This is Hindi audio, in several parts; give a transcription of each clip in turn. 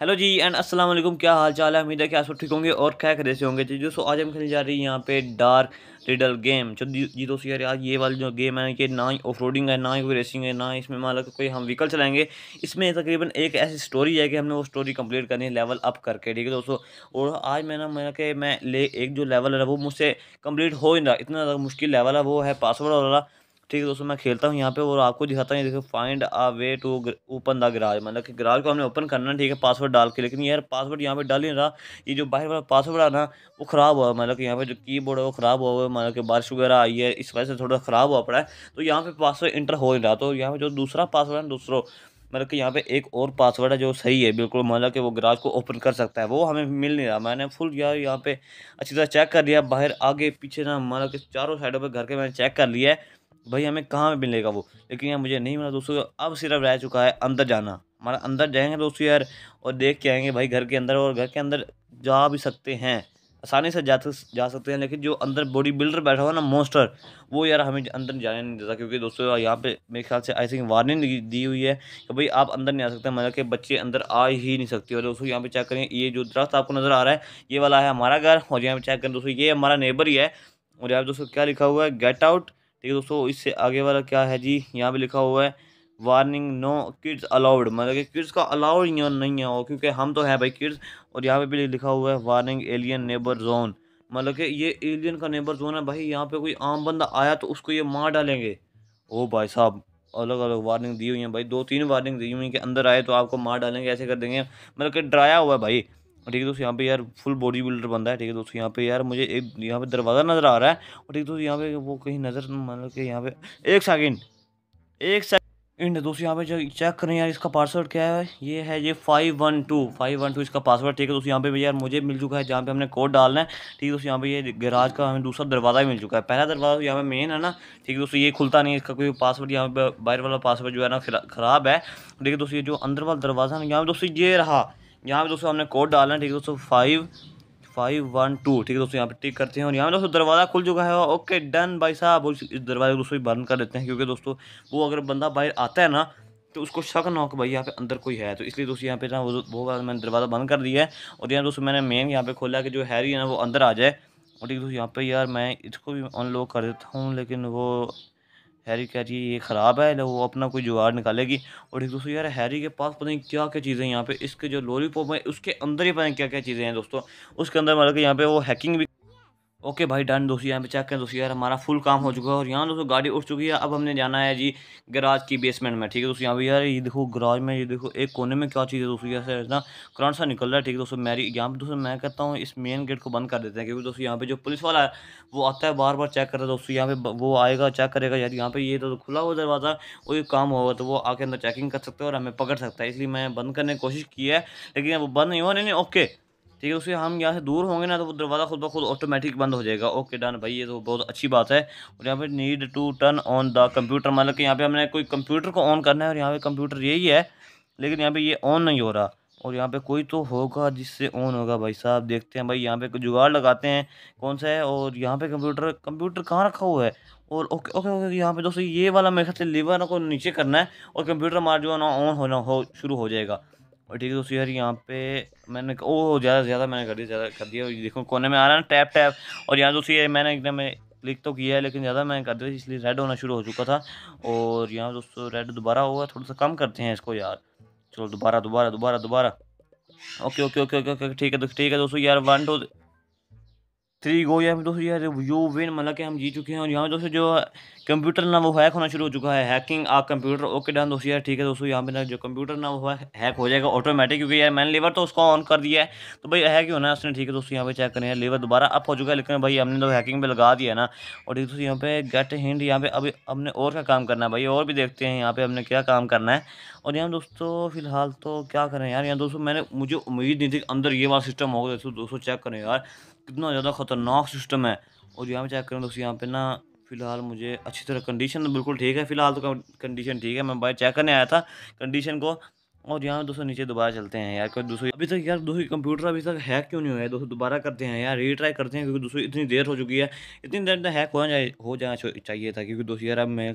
हेलो जी एंड अस्सलाम वालेकुम क्या हाल चाल है उम्मीद है कि आप सब ठीक होंगे और क्या खरे से होंगे जी दोस्तों आज हम खेलने जा रही है यहाँ पे डार्क रिडल गेम जो जी दोस्तों यार आज ये वाली जो गेम है कि ना ही ऑफ रोडिंग है ना ही कोई रेसिंग है ना इसमें मान मतलब लो कोई हम व्हीकल चलाएंगे इसमें तकरीबन एक ऐसी स्टोरी है कि हमने वो स्टोरी कम्प्लीट करनी है लेवल अप करके ठीक है दोस्तों और आज मैं ना मैं कि मैं ले एक जो लेवल है वो मुझसे कम्प्लीट हो ही ना इतना ज़्यादा मुश्किल लेवल है वो है पासवर्ड वाला ठीक है दोस्तों मैं खेलता हूँ यहाँ पे और आपको दिखाता हूँ देखो find a way to open the garage मतलब कि गराज को हमने ओपन करना है ठीक है पासवर्ड डाल के लेकिन यार पासवर्ड यहाँ पे डाल ही रहा ये जो बाहर वाला पासवर्ड आ ना वो ख़राब हुआ मतलब कि यहाँ पे जो कीबोर्ड है वो ख़राब हुआ हुआ मतलब कि बारिश वगैरह आई है इस वजह से थोड़ा ख़राब हुआ पड़ा है तो यहाँ पर पासवर्ड इंटर हो ही रहा तो यहाँ पर जो दूसरा पासवर्ड है दूसरों मतलब कि यहाँ पे एक और पासवर्ड है जो सही है बिल्कुल मतलब कि वो गराज को ओपन कर सकता है वो हमें मिल नहीं रहा मैंने फुल यार यहाँ पे अच्छी तरह चेक कर लिया बाहर आगे पीछे ना मतलब कि चारों साइडों पे घर के मैंने चेक कर लिया है भाई हमें कहाँ में मिलेगा वो लेकिन यार मुझे नहीं मिला दोस्तों अब सिर्फ रह चुका है अंदर जाना हमारा अंदर जाएंगे दोस्तों यार और देख के आएंगे भाई घर के अंदर और घर के अंदर जा भी सकते हैं आसानी से जा जा सकते हैं लेकिन जो अंदर बॉडी बिल्डर बैठा हुआ ना मोस्टर वो यार हमें अंदर जाने नहीं देता क्योंकि दोस्तों यहाँ पे मेरे ख्याल से आई थिंक वार्निंग दी हुई है कि भाई आप अंदर नहीं आ सकते मतलब कि बच्चे अंदर आ ही नहीं सकते और दोस्तों यहाँ पे चेक करें ये जो दरख्त आपको नज़र आ रहा है ये वाला है हमारा घर और यहाँ पर चेक करें दोस्तों ये हमारा नेबर ही है और यहाँ दोस्तों क्या लिखा हुआ है गेट आउट ठीक है दोस्तों इससे आगे वाला क्या है जी यहाँ पे लिखा हुआ है वार्निंग नो किड्स अलाउड मतलब कि किड्स का अलाउड यहाँ नहीं है क्योंकि हम तो हैं भाई किड्स और यहाँ पे भी लिखा हुआ है वार्निंग एलियन नेबर जोन मतलब कि ये एलियन का नेबर जोन है भाई यहाँ पे कोई आम बंदा आया तो उसको ये मार डालेंगे ओ भाई साहब अलग अलग वार्निंग दी हुई है भाई दो तीन वार्निंग दी हुई है कि अंदर आए तो आपको मार डालेंगे ऐसे कर देंगे मतलब कि डराया हुआ है भाई और ठीक है दोस्तों यहाँ पे यार फुल बॉडी बिल्डर बंदा है ठीक है दोस्तों यहाँ पे यार मुझे एक यहाँ पे दरवाज़ा नज़र आ रहा है और ठीक है दोस्तों यहाँ पे वो कहीं नज़र मतलब कि यहाँ पे एक सेकेंड एक सेकेंड दोस्तों यहाँ पे चेक करें यार इसका पासवर्ड क्या है ये है ये five one two five one two इसका पासवर्ड ठीक है दोस्तों यहाँ पे यार मुझे मिल चुका है जहाँ पे हमने कोड डालना है ठीक है दोस्तों यहाँ पे ये गैराज का हमें दूसरा दरवाज़ा भी मिल चुका है पहला दरवाज़ा यहाँ पे मेन है ना ठीक है दोस्तों ये खुलता नहीं इसका कोई पासवर्ड यहाँ पे बाहर वाला पासवर्ड जो है ना ख़राब है ठीक है दोस्तों ये जो अंदर वाला दरवाज़ा है ना यहाँ पे दोस्तों ये रहा यहाँ पे दोस्तों हमने कोड डालना है ठीक है दोस्तों फाइव फाइव वन टू ठीक है दोस्तों यहाँ पे टिक करते हैं और यहाँ पे दोस्तों दरवाज़ा खुल चुका है ओके डन भाई साहब इस दरवाजे को दोस्तों बंद कर देते हैं क्योंकि दोस्तों वो अगर बंदा बाहर आता है ना तो उसको शक ना हो कि भाई यहाँ पे अंदर कोई है तो इसलिए दोस्तों यहाँ पे ना वो बहुत मैंने दरवाज़ा बंद कर दिया है और यहाँ दोस्तों मैंने मेन यहाँ पे खोला कि जो हैरी है ना वो अंदर आ जाए और ठीक है दोस्तों यहाँ पे यार मैं इसको भी अनलॉक कर देता हूँ लेकिन वो हैरी कह रही है ये ख़राब है वो अपना कोई जुगाड़ निकालेगी और एक दोस्तों यार हैरी के पास पता नहीं क्या क्या चीज़ें यहाँ पे इसके जो लॉलीपॉप है उसके अंदर ही पता नहीं क्या क्या चीज़ें हैं दोस्तों उसके अंदर मतलब कि यहाँ पे वो हैकिंग भी ओके भाई डन दोस्तों यहाँ पे चेक करें दोस्तों यार हमारा फुल काम हो चुका है और यहाँ दोस्तों गाड़ी उठ चुकी है अब हमने जाना है जी गराज की बेसमेंट में ठीक है दोस्तों यहाँ पे यार ये देखो गराज में ये देखो एक कोने में क्या चीज़ है दोस्तों यहाँ ना करंट सा निकल रहा है ठीक है दोस्तों मेरी यहाँ पे दोस्तों मैं कहता हूँ इस मेन गेट को बंद कर देते हैं क्योंकि दोस्तों यहाँ पे जो पुलिस वाला है वो आता है बार बार चेक कर रहा है दोस्तों यहाँ पे वो आएगा चेक करेगा यार यहाँ पे ये तो खुला हुआ दरवाज़ा और ये काम हुआ तो वो आके अंदर चेकिंग कर सकता है और हमें पकड़ सकता है इसलिए मैं बंद करने की कोशिश की है लेकिन वो बंद नहीं हुआ नहीं ओके ठीक है तो उसके हम यहाँ से दूर होंगे ना तो वो दरवाज़ा खुद ब खुद ऑटोमेटिक बंद हो जाएगा ओके डन भाई ये तो बहुत अच्छी बात है और यहाँ पे need to turn on the computer मतलब कि यहाँ पे हमने कोई कंप्यूटर को ऑन करना है और यहाँ पे कंप्यूटर यही है लेकिन यहाँ पे ये ऑन नहीं हो रहा और यहाँ पे कोई तो होगा जिससे ऑन होगा भाई साहब देखते हैं भाई यहाँ पे जुगाड़ लगाते हैं कौन सा है और यहाँ पे कंप्यूटर कंप्यूटर कहाँ रखा हुआ है और ओके ओके ओके यहाँ पे दोस्तों ये वाला मेरे ख्याल से लीवर को नीचे करना है और कंप्यूटर मार जो है ना ऑन होना हो शुरू हो जाएगा और ठीक है दोस्तों यार यहाँ पे मैंने ओ ज़्यादा से ज़्यादा मैंने कर दिया ज़्यादा कर दिया देखो कोने में आ रहा है ना टैप टैप और यहाँ दोस्तों ये मैंने एकदम क्लिक तो किया है लेकिन ज़्यादा मैंने कर दिया इसलिए रेड होना शुरू हो चुका था और यहाँ दोस्तों रेड दोबारा होगा थोड़ा सा कम करते हैं इसको यार चलो दोबारा दोबारा दोबारा दोबारा okay okay okay okay okay ठीक है ठीक है दोस्तों यार वन टू थ्री गो या फिर दोस्तों यार यू विन मतलब कि हम जीत चुके हैं और यहाँ पे दोस्तों जो कंप्यूटर ना वो हैक होना शुरू हो चुका है हैकिंग आ कंप्यूटर ओके डन दोस्तों यार ठीक है दोस्तों यहाँ पे ना जो कंप्यूटर ना वो हैक हो जाएगा ऑटोमेटिक क्योंकि यार मैंने लेवर तो उसको ऑन कर दिया है तो भाई हैक ही होना है उसने ठीक है दोस्तों यहाँ पे चेक करें लेवर दोबारा अप हो चुका है लेकिन भाई हमने तो हैकिंग पर लगा दिया ना और ठीक दोस्तों यहाँ पे गेट हिंड यहाँ पे अभी हमने और क्या काम करना है भाई और भी देखते हैं यहाँ पे हमने क्या काम करना है और यहाँ दोस्तों फिलहाल तो क्या करें यार यहाँ दोस्तों मैंने मुझे उम्मीद नहीं थी अंदर ये वाला सिस्टम होगा दोस्तों दोस्तों चेक करें यार कितना ज़्यादा ख़तरनाक सिस्टम है और यहाँ पे चेक करें दोस्तों यहाँ पर ना फिलहाल मुझे अच्छी तरह कंडीशन तो बिल्कुल ठीक है फिलहाल तो कंडीशन ठीक है मैं बाहर चेक करने आया था कंडीशन को और यहाँ दोस्तों नीचे दोबारा चलते हैं यार क्योंकि दोस्तों अभी तक यार दोस्तों कंप्यूटर अभी तक हैक क्यों नहीं हुआ है दोस्तों दोबारा करते हैं यार रीट्राई करते हैं क्योंकि दोस्तों इतनी देर हो चुकी है इतनी देर तक तो हैक हो जाए हो जाना चाहिए था क्योंकि दोस्तों यार अब मैं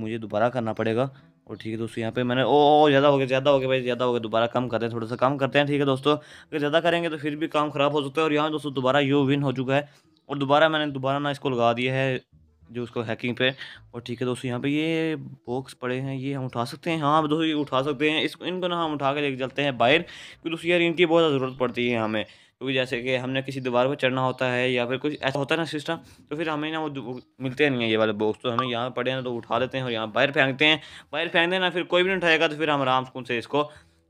मुझे दोबारा करना पड़ेगा और ठीक है दोस्तों यहाँ पे मैंने ओ, ज़्यादा हो गया ज़्यादा हो गया भाई ज़्यादा हो गया दोबारा कम करते हैं थोड़ा सा कम करते हैं ठीक है दोस्तों अगर ज़्यादा करेंगे तो फिर भी काम ख़राब हो सकता है और यहाँ दोस्तों दोबारा यू विन हो चुका है और दोबारा मैंने दोबारा ना इसको लगा दिया है जो उसको हैकिंग पे और ठीक है दोस्तों यहाँ पे ये बॉक्स पड़े हैं ये हम उठा सकते हैं हाँ दोस्तों ये उठा सकते हैं इसको इनको ना हम उठा के लेके चलते हैं बाहर क्योंकि दोस्तों यार इनकी बहुत ज़रूरत पड़ती है हमें क्योंकि जैसे कि हमने किसी दीवार पर चढ़ना होता है या फिर कुछ ऐसा होता है ना सिस्टम तो फिर हमें ना वो मिलते नहीं है ये वाले बॉक्स तो हमें यहाँ पड़े हैं तो उठा लेते हैं और यहाँ बाहर फेंकते हैं बाहर फेंक देना फिर कोई भी नहीं उठाएगा तो फिर हम आराम से इसको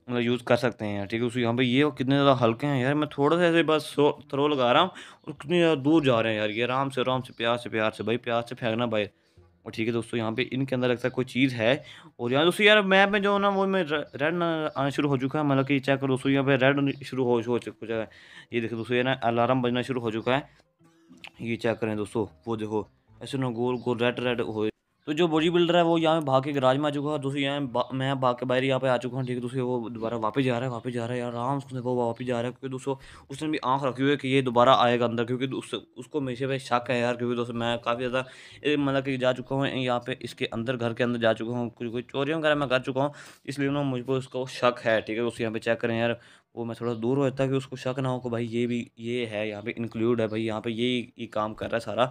मतलब यूज़ कर सकते हैं ठीक है उस यहाँ पर ये कितने ज़्यादा हल्के हैं यार मैं थोड़ा सा ऐसे बस थ्रो लगा रहा हूँ और कितने ज़्यादा दूर जा रहे हैं यार ये आराम से आराम से प्यार से प्यार से भाई प्यार से फेंकना भाई और ठीक है दोस्तों यहाँ पे इनके अंदर लगता है कोई चीज़ है और यहाँ दोस्तों यार मैप में जो ना वो मैं रेड आना शुरू हो चुका है मतलब कि चेक करो दोस्तों यहाँ पे रेड शुरू हो हो चुका है ये देखो दोस्तों ये ना अलार्म बजना शुरू हो चुका है ये चेक करें दोस्तों वो देखो ऐसे ना गोल गोल रेड रेड हो तो जो बॉडी बिल्डर है वो यहाँ पे भाग के गराज में आ चुका है दूसरी यहाँ मैं भाग के बाहर यहाँ पे आ चुका हूँ ठीक है दूसरे वो दोबारा वापस जा रहा है वापस जा रहा है यार आराम से वो वापस जा रहा है क्योंकि दोस्तों उसने भी आँख रखी हुई है कि ये दोबारा आएगा अंदर क्योंकि उस, उसको मेरे पे शक है यार क्योंकि दोस्तों मैं काफ़ी ज़्यादा मतलब कि जा चुका हूँ यहाँ पे इसके अंदर घर के अंदर जा चुका हूँ कुछ कोई चोरी वगैरह मैं कर चुका हूँ इसलिए ना मुझको उसको शक है ठीक है दोस्तों यहाँ पे चेक करें यार वो मैं थोड़ा दूर हो जाता कि उसको शक ना हो कि भाई ये भी ये है यहाँ पे इंक्लूड है भाई यहाँ पे ये ये काम कर रहा है सारा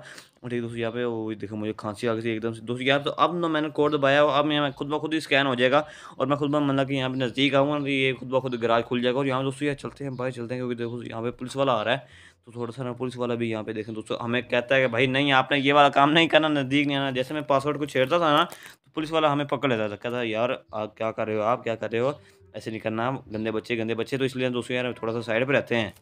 और ठीक दोस्तों यहाँ पे वो देखो मुझे खांसी आ गई एकदम से दोस्तों यार तो अब ना मैंने कोड दबाया और अब मैं खुद ब खुद ही स्कैन हो जाएगा और मैं खुद ब मतलब कि यहाँ पे नज़दीक आऊँगा तो ये खुद ब खुद गराज खुल जाएगा और यहाँ पर दोस्तों यार चलते हैं भाई चलते हैं क्योंकि देखो यहाँ पे पुलिस वाला आ रहा है तो थोड़ा सा ना पुलिस वाला भी यहाँ पे देखें दोस्तों हमें कहता है कि भाई नहीं आपने ये वाला काम नहीं करना नज़दीक नहीं आना जैसे मैं पासवर्ड को छेड़ता था ना तो पुलिस वाला हमें पकड़ लेता था कहता यार आप क्या कर रहे हो आप क्या कर रहे हो ऐसे नहीं करना गंदे बच्चे गंदे बच्चे तो इसलिए दोस्तों यार थोड़ा सा साइड पर रहते हैं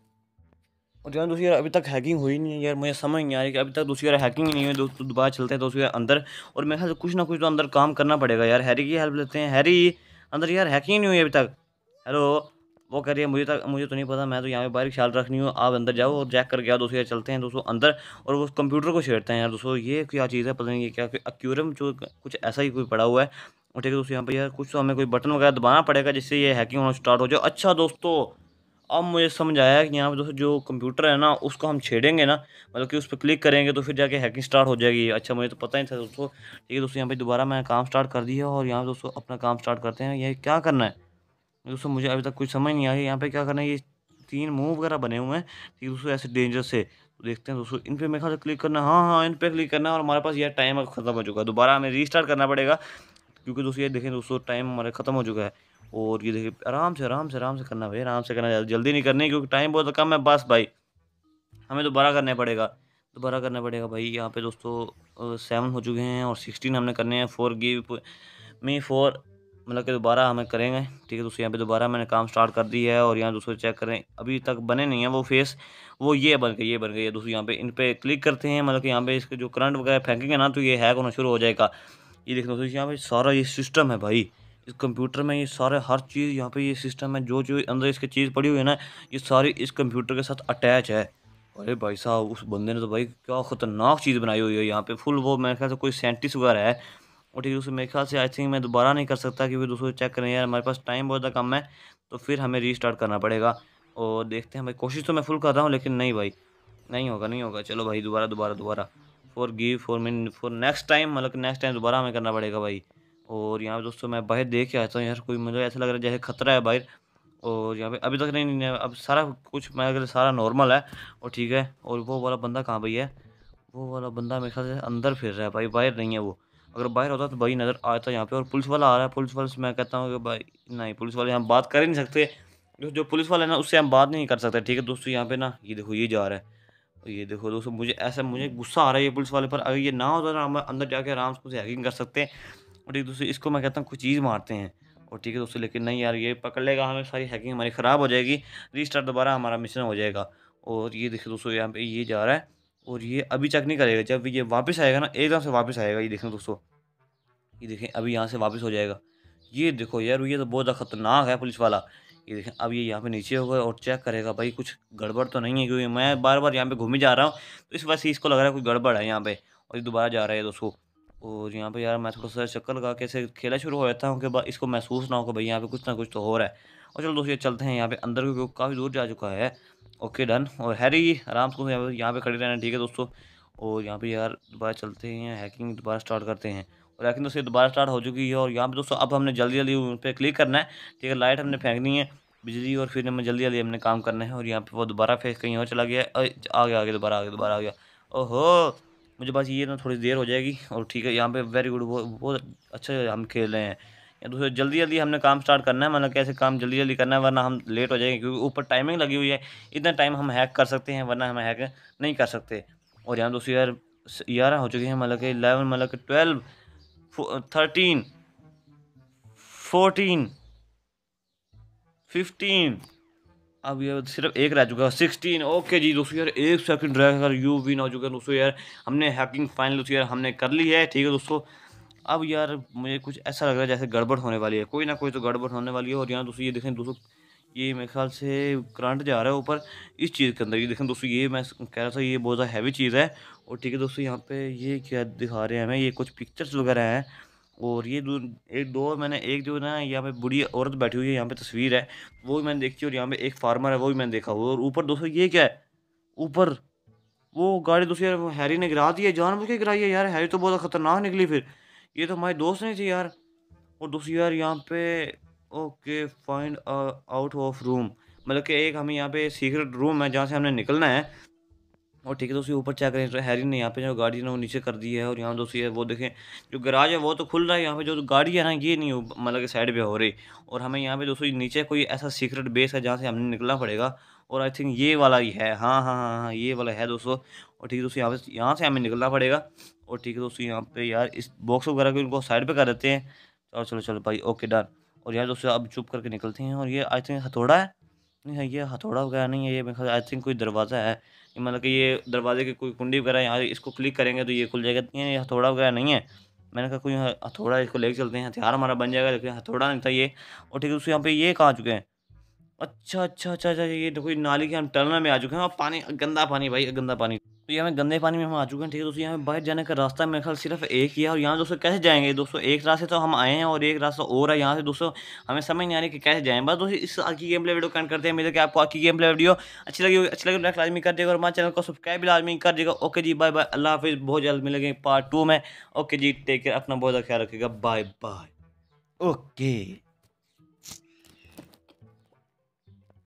और यार दोस्तों यार अभी तक हैकिंग हुई नहीं है यार मुझे समझ नहीं आ रही कि अभी तक दूसरी यार हैकिंग ही नहीं हुई दोस्तों दोबारा चलते हैं दोस्तों यार अंदर और मेरे ख्याल कुछ ना कुछ तो अंदर काम करना पड़ेगा यार हैरी की हेल्प लेते हैं हैरी अंदर यार हैकिंग नहीं हुई अभी तक हेलो वो कह रही है मुझे तक मुझे तो नहीं पता मैं तो यहाँ पे बाहर ख्याल रखनी हूँ आप अंदर जाओ और चेक करके आओ दोस्तों यार चलते हैं दोस्तों अंदर और वो कंप्यूटर को छेड़ते हैं यार दोस्तों ये क्या चीज़ है पता नहीं क्या अक्यूरम जो कुछ ऐसा ही कोई पड़ा हुआ है और ठीक है दोस्तों यहाँ पर यार कुछ तो हमें कोई बटन वगैरह दबाना पड़ेगा जिससे ये हैकिंग होना स्टार्ट हो जाए अच्छा दोस्तों अब मुझे समझ आया कि यहाँ पर दोस्तों जो कंप्यूटर है ना उसको हम छेड़ेंगे ना मतलब कि उस पर क्लिक करेंगे तो फिर जाके हैकिंग स्टार्ट हो जाएगी अच्छा मुझे तो पता ही था दोस्तों ठीक है दोस्तों यहाँ पर दोबारा मैंने काम स्टार्ट कर दिया और यहाँ पर दोस्तों अपना काम स्टार्ट करते हैं ये क्या करना है दोस्तों मुझे अभी तक कुछ समझ नहीं आ यहाँ पे क्या करना है ये तीन मूव वगैरह बने हुए हैं ठीक है दोस्तों ऐसे डेंजर से तो देखते हैं दोस्तों इन पर मेरे ख्याल से क्लिक करना हाँ हाँ इन पर क्लिक करना और हमारे पास यह टाइम खत्म हो चुका है दोबारा हमें रीस्टार्ट करना पड़ेगा क्योंकि दोस्तों ये देखें दोस्तों टाइम हमारा ख़त्म हो चुका है और ये देखिए आराम से आराम से आराम से करना भाई आराम से करना जल्दी नहीं करनी क्योंकि टाइम बहुत कम है बस भाई हमें दोबारा करना पड़ेगा दोबारा करना पड़ेगा भाई यहाँ पे दोस्तों सेवन हो चुके हैं और सिक्सटीन हमने करने हैं फोर गिव मी फोर मतलब कि दोबारा हमें करेंगे ठीक है दोस्तों यहाँ पे दोबारा मैंने काम स्टार्ट कर दिया है और यहाँ दोस्तों चेक करें अभी तक बने नहीं है वो फेस वो ये बन गए ये बन गए दोस्तों यहाँ पे इन पर क्लिक करते हैं मतलब कि यहाँ पे इसके जो करंट वगैरह फेंकेंगे ना तो ये हैक होना शुरू हो जाएगा ये देख लो दोस्तों यहाँ पे सारा ये सिस्टम है भाई इस कंप्यूटर में ये सारे हर चीज़ यहाँ पे ये सिस्टम है जो जो अंदर इसके चीज़ पड़ी हुई है ना ये सारी इस कंप्यूटर के साथ अटैच है अरे भाई साहब उस बंदे ने तो भाई क्या ख़तरनाक चीज़ बनाई हुई है यहाँ पे फुल वो मेरे ख्याल से कोई साइंटिस्ट वगैरह है और ठीक है उस मेरे ख्याल से आई थिंक मैं दोबारा नहीं कर सकता क्योंकि दोस्तों चेक करें यार हमारे पास टाइम बहुत ज़्यादा कम है तो फिर हमें रीस्टार्ट करना पड़ेगा और देखते हैं भाई कोशिश तो मैं फुल कर रहा हूँ लेकिन नहीं भाई नहीं होगा नहीं होगा चलो भाई दोबारा दोबारा दोबारा forgive for mean for next time मतलब नेक्स्ट टाइम दोबारा हमें करना पड़ेगा भाई और यहाँ पे दोस्तों मैं बाहर देख के आता हूँ यार कोई मुझे ऐसा लग रहा है जैसे खतरा है बाहर और यहाँ पे अभी तक नहीं, नहीं अब सारा कुछ मैं अगर सारा नॉर्मल है और ठीक है और वो वाला बंदा कहाँ भाई है वो वाला बंदा मेरे ख्याल से अंदर फिर रहा है भाई बाहर नहीं है वो अगर बाहर होता तो भाई नज़र आता यहाँ पर और पुलिस वाला आ रहा है पुलिस वाले से मैं कहता हूँ कि भाई नहीं पुलिस वाले यहाँ बात कर ही नहीं सकते जो पुलिस वाले ना उससे हम बात नहीं कर सकते ठीक है दोस्तों यहाँ पे ना ये देखो ये जा रहा है ये देखो दोस्तों मुझे ऐसा मुझे गुस्सा आ रहा है ये पुलिस वाले पर अगर ये ना होता ना हम अंदर जाके आराम से हैकिंग कर सकते हैं और ठीक दोस्तों इसको मैं कहता हूँ कुछ चीज़ मारते हैं और ठीक है दोस्तों लेकिन नहीं यार ये पकड़ लेगा हमें सारी हैकिंग हमारी ख़राब हो जाएगी रिस्टार्ट दोबारा हमारा मिशन हो जाएगा और ये देखिए दोस्तों यहाँ पे ये जा रहा है और ये अभी चेक नहीं करेगा जब ये वापस आएगा ना एकदम से वापस आएगा ये देखें दोस्तों ये देखें अभी यहाँ से वापस हो जाएगा ये देखो यार ये तो बहुत ज़्यादा ख़तरनाक है पुलिस वाला ये देखें अब ये यहाँ पे नीचे होगा और चेक करेगा भाई कुछ गड़बड़ तो नहीं है क्योंकि मैं बार बार यहाँ पे घूम ही जा रहा हूँ तो इस वजह से इसको लग रहा है कुछ गड़बड़ है यहाँ पे और ये दोबारा जा रहा है दोस्तों और यहाँ पे यार मैं थोड़ा सा चक्कर लगा कैसे खेला शुरू हो जाता हूँ कि इसको महसूस ना हो कि भाई यहाँ पे कुछ ना कुछ तो हो रहा है और चलो दोस्तों ये चलते हैं यहाँ पे अंदर क्योंकि काफ़ी दूर जा चुका है ओके डन और हैरी आराम से यहाँ पे खड़े रहना ठीक है दोस्तों और यहाँ पे यार दोबारा चलते हैं हैकिंग दोबारा स्टार्ट करते हैं और लेकिन दोस्तों दोबारा स्टार्ट हो चुकी है और यहाँ पे दोस्तों अब हमने जल्दी जल्दी उन पर क्लिक करना है ठीक है लाइट हमने फेंकनी है बिजली और फिर हमें जल्दी जल्दी हमने काम करना है और यहाँ पे वो दोबारा फेस कहीं और चला गया और आ गया आगे दोबारा आ गया दोबारा आ गया ओहो मुझे बस ये ना थोड़ी देर हो जाएगी और ठीक है यहाँ पे वेरी गुड वो बहुत अच्छा हम खेल रहे हैं या दूसरे जल्दी जल्दी हमने काम स्टार्ट करना है मतलब कैसे काम जल्दी जल्दी करना है वरना हम लेट हो जाएंगे क्योंकि ऊपर टाइमिंग लगी हुई है इतना टाइम हम हैक कर सकते हैं वरना हम हैक नहीं कर सकते और यहाँ दोस्तों यार ग्यारह हो चुके हैं मतलब कि इलेवन मतलब कि ट्वेल्व थर्टीन फोर्टीन फिफ्टीन अब ये सिर्फ एक रह चुका है सिक्सटीन ओके जी दोस्तों यार एक सेकंड रह कर यू भी ना हो चुका है दोस्तों यार हमने हैकिंग फाइनल दोस्तों यार हमने कर ली है ठीक है दोस्तों अब यार मुझे कुछ ऐसा लग रहा है जैसे गड़बड़ होने वाली है कोई ना कोई तो गड़बड़ होने वाली है और यहाँ दोस्तों ये देखें दोस्तों ये मेरे ख्याल से करंट जा रहा है ऊपर इस चीज़ के अंदर ये देखें दोस्तों ये मैं कह रहा था ये बहुत ज़्यादा हैवी चीज़ है और ठीक है दोस्तों यहाँ पे ये क्या दिखा रहे हैं हमें ये कुछ पिक्चर्स वगैरह हैं और ये दो एक दो मैंने एक जो ना यहाँ पे बुढ़ी औरत बैठी हुई है यहाँ पे तस्वीर है वो भी मैंने देखी और यहाँ पे एक फार्मर है वो भी मैंने देखा हुआ और ऊपर दोस्तों ये क्या है ऊपर वो गाड़ी दोस्तों यार हैरी ने गिरा दी है जान बुझे गिराई है यार हैरी तो बहुत ख़तरनाक निकली फिर ये तो हमारे दोस्त नहीं थे यार और दोस्तों यार यहाँ पे okay find out of room मतलब कि एक हमें यहाँ पे सीक्रेट रूम है जहाँ से हमने निकलना है और ठीक है दोस्तों ऊपर चेक करें तो हैरी ने यहाँ पे जो गाड़ी है वो नीचे कर दी है और यहाँ दोस्तों ये वो देखें जो गराज है वो तो खुल रहा है यहाँ पे जो गाड़ी है ना ये नहीं मतलब कि साइड पे हो रही और हमें यहाँ पे दोस्तों नीचे कोई ऐसा सीक्रेट बेस है जहाँ से हमें निकलना पड़ेगा और आई थिंक ये वाला ही है हाँ हाँ हाँ हाँ ये वाला है दोस्तों और ठीक है दोस्तों यहाँ पे यहाँ से हमें निकलना पड़ेगा और ठीक है दोस्तों यहाँ पे यार इस बॉक्स वगैरह को इनको साइड पर कर देते हैं चलो चलो चलो भाई ओके डन और यार दोस्तों अब चुप करके निकलते हैं और ये आई थिंक हथौड़ा है नहीं है ये हथौड़ा वगैरह नहीं है ये मेरे आई थिंक कोई दरवाज़ा है मतलब कि ये दरवाजे की कोई कुंडी वगैरह यहाँ इसको क्लिक करेंगे तो ये खुल जाएगा नहीं ये हथौड़ा वगैरह नहीं है मैंने कहा कोई हथौड़ा इसको लेके चलते हैं हथियार हमारा बन जाएगा लेकिन हथौड़ा नहीं था ये और ठीक है उस यहाँ पे ये कहाँ आ चुके हैं अच्छा अच्छा अच्छा अच्छा ये देखो ये नाली के हम टनल में आ चुके हैं और पानी गंदा पानी भाई गंदा पानी तो यहाँ गंदे पानी में हम आ चुके हैं ठीक है दोस्तों यहाँ बाहर जाने का रास्ता मेरे ख्याल सिर्फ एक ही है और यहाँ दोस्तों कैसे जाएंगे दोस्तों एक रास्ते तो हम आए हैं और एक रास्ता और है यहाँ से दोस्तों हमें समझ नहीं आ रही कि कैसे जाएं बस दोस्तों इस आखिरी गेम प्ले वीडियो कैंड करते हैं मिलते कि आपको आखिरी गेम प्ले वीडियो अच्छी लगी अच्छी लगी लाइक लाजमी कर देगा और हमारे चैनल को सब्सक्राइब भी लाजमी कर देगा ओके जी बाय बाय अल्लाह हाफिज़ बहुत जल्द मिलेंगे पार्ट टू में ओके जी टेक केयर अपना बहुत ख्याल रखेगा बाय बाय ओके